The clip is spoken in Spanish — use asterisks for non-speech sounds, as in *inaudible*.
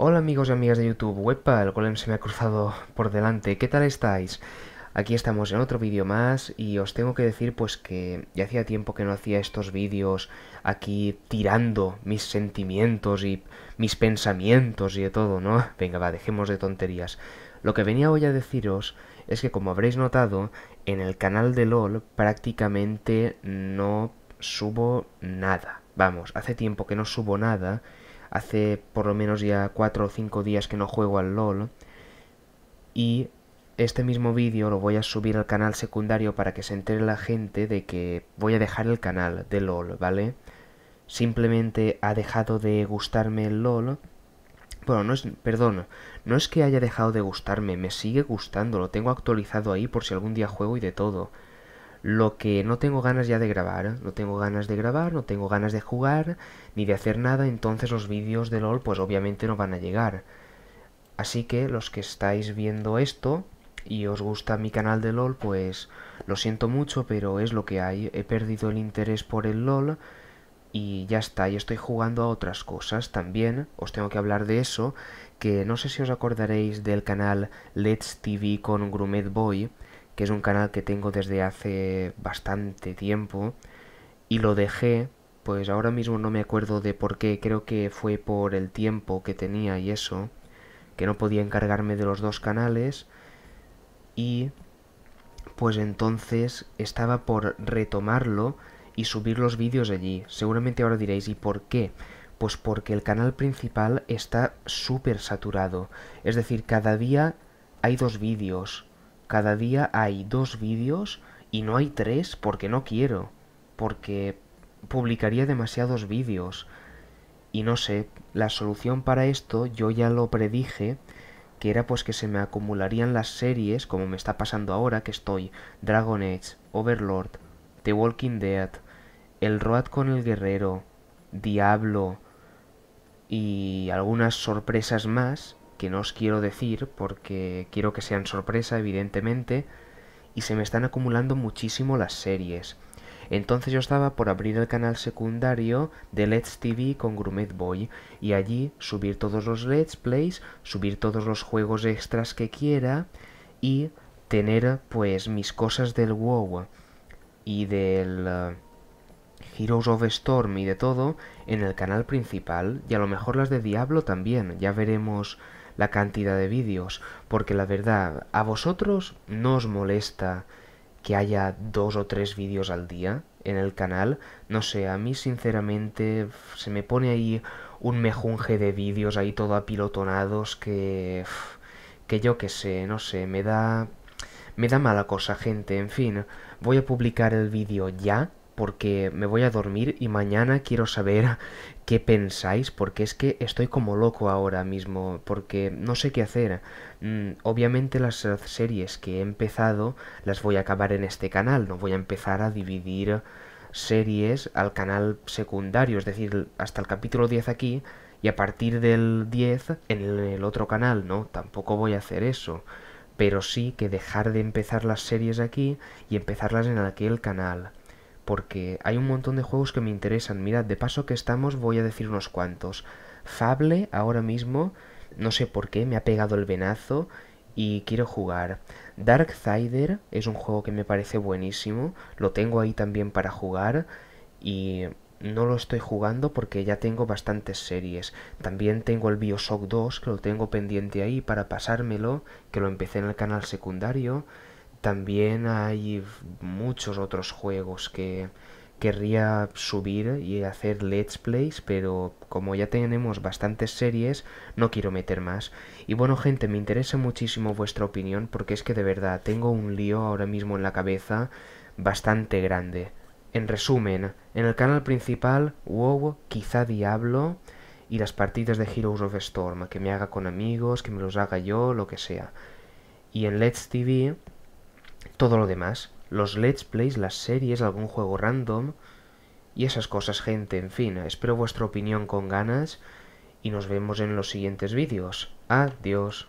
Hola amigos y amigas de YouTube, wepa, el golem se me ha cruzado por delante, ¿qué tal estáis? Aquí estamos en otro vídeo más y os tengo que decir pues que ya hacía tiempo que no hacía estos vídeos aquí tirando mis sentimientos y mis pensamientos y de todo, ¿no? *laughs* Venga, va, dejemos de tonterías. Lo que venía hoy a deciros es que como habréis notado, en el canal de LOL prácticamente no subo nada. Vamos, hace tiempo que no subo nada hace por lo menos ya 4 o 5 días que no juego al LOL. Y este mismo vídeo lo voy a subir al canal secundario para que se entere la gente de que voy a dejar el canal de LOL, ¿vale? Simplemente ha dejado de gustarme el LOL. Bueno, no es, perdón, no es que haya dejado de gustarme, me sigue gustando, lo tengo actualizado ahí por si algún día juego y de todo lo que no tengo ganas ya de grabar. No tengo ganas de grabar, no tengo ganas de jugar, ni de hacer nada, entonces los vídeos de LOL pues obviamente no van a llegar. Así que los que estáis viendo esto y os gusta mi canal de LOL, pues lo siento mucho, pero es lo que hay. He perdido el interés por el LOL y ya está, y estoy jugando a otras cosas también. Os tengo que hablar de eso, que no sé si os acordaréis del canal Let's TV con Grumet Boy que es un canal que tengo desde hace bastante tiempo y lo dejé, pues ahora mismo no me acuerdo de por qué, creo que fue por el tiempo que tenía y eso, que no podía encargarme de los dos canales y pues entonces estaba por retomarlo y subir los vídeos allí. Seguramente ahora diréis, ¿y por qué? Pues porque el canal principal está súper saturado. Es decir, cada día hay dos vídeos cada día hay dos vídeos y no hay tres porque no quiero, porque publicaría demasiados vídeos. Y no sé, la solución para esto yo ya lo predije, que era pues que se me acumularían las series, como me está pasando ahora que estoy, Dragon Age, Overlord, The Walking Dead, El Road con el Guerrero, Diablo y algunas sorpresas más, que no os quiero decir porque quiero que sean sorpresa, evidentemente, y se me están acumulando muchísimo las series. Entonces yo estaba por abrir el canal secundario de Let's TV con Gourmet Boy y allí subir todos los Let's Plays, subir todos los juegos extras que quiera y tener pues mis cosas del WoW y del eh, Heroes of Storm y de todo en el canal principal y a lo mejor las de Diablo también, ya veremos la cantidad de vídeos, porque la verdad, ¿a vosotros no os molesta que haya dos o tres vídeos al día en el canal? No sé, a mí sinceramente se me pone ahí un mejunje de vídeos ahí todo apilotonados que... que yo que sé, no sé, me da... me da mala cosa, gente, en fin, voy a publicar el vídeo ya porque me voy a dormir y mañana quiero saber *laughs* qué pensáis porque es que estoy como loco ahora mismo porque no sé qué hacer. Mm, obviamente las series que he empezado las voy a acabar en este canal, no voy a empezar a dividir series al canal secundario, es decir, hasta el capítulo 10 aquí y a partir del 10 en el otro canal, no, tampoco voy a hacer eso pero sí que dejar de empezar las series aquí y empezarlas en aquel canal porque hay un montón de juegos que me interesan. Mirad, de paso que estamos voy a decir unos cuantos. Fable ahora mismo, no sé por qué, me ha pegado el venazo y quiero jugar. Dark Darksider es un juego que me parece buenísimo, lo tengo ahí también para jugar y no lo estoy jugando porque ya tengo bastantes series. También tengo el Bioshock 2, que lo tengo pendiente ahí para pasármelo, que lo empecé en el canal secundario. También hay muchos otros juegos que querría subir y hacer let's plays, pero como ya tenemos bastantes series, no quiero meter más. Y bueno gente, me interesa muchísimo vuestra opinión porque es que de verdad tengo un lío ahora mismo en la cabeza bastante grande. En resumen, en el canal principal, WoW, quizá Diablo y las partidas de Heroes of Storm, que me haga con amigos, que me los haga yo, lo que sea. Y en Let's TV, todo lo demás, los let's plays, las series, algún juego random y esas cosas, gente. En fin, espero vuestra opinión con ganas y nos vemos en los siguientes vídeos. Adiós.